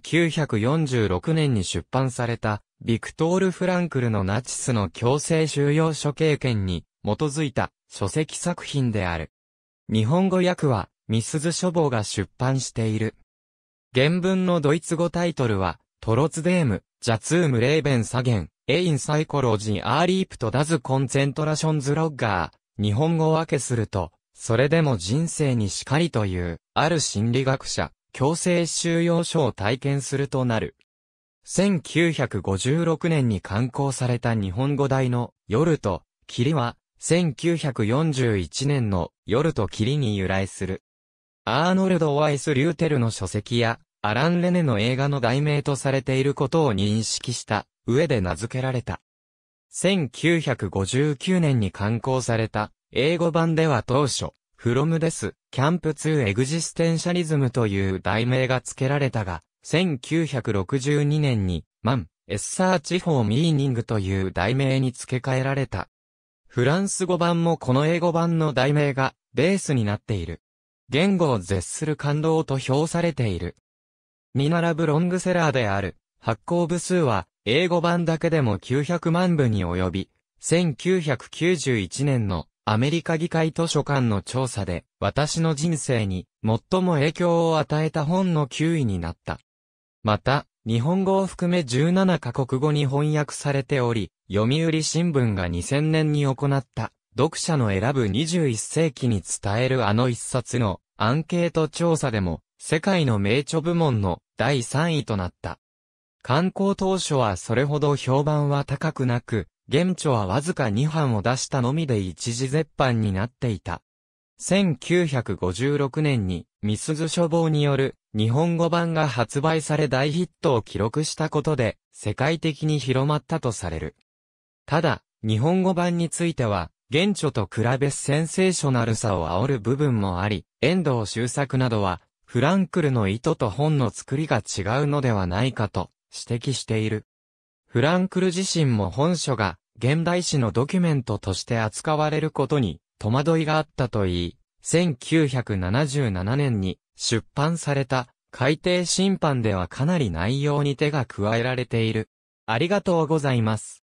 1946年に出版された、ビクトール・フランクルのナチスの強制収容所経験に基づいた書籍作品である。日本語訳は、ミスズ書房が出版している。原文のドイツ語タイトルは、トロツデーム、ジャツーム・レーベン・サゲン、エイン・サイコロジー・アーリープとダズ・コンセントラションズ・ロッガー。日本語分けすると、それでも人生にしかりという、ある心理学者、強制収容所を体験するとなる。1956年に刊行された日本語題の夜と霧は、1941年の夜と霧に由来する。アーノルド・ワイス・リューテルの書籍や、アラン・レネの映画の題名とされていることを認識した上で名付けられた。1959年に刊行された英語版では当初、フロムですキャンプ2エグジステンシャリズムという題名が付けられたが、1962年に、マン、エッサー地方ミーニングという題名に付け替えられた。フランス語版もこの英語版の題名がベースになっている。言語を絶する感動と評されている。に並ぶロングセラーである、発行部数は、英語版だけでも900万部に及び、1991年のアメリカ議会図書館の調査で、私の人生に最も影響を与えた本の9位になった。また、日本語を含め17カ国語に翻訳されており、読売新聞が2000年に行った、読者の選ぶ21世紀に伝えるあの一冊のアンケート調査でも、世界の名著部門の第3位となった。観光当初はそれほど評判は高くなく、現著はわずか2班を出したのみで一時絶版になっていた。1956年に、ミスズ書房による日本語版が発売され大ヒットを記録したことで、世界的に広まったとされる。ただ、日本語版については、現著と比べセンセーショナルさを煽る部分もあり、遠藤周作などは、フランクルの意図と本の作りが違うのではないかと指摘している。フランクル自身も本書が現代史のドキュメントとして扱われることに戸惑いがあったといい、1977年に出版された海底審判ではかなり内容に手が加えられている。ありがとうございます。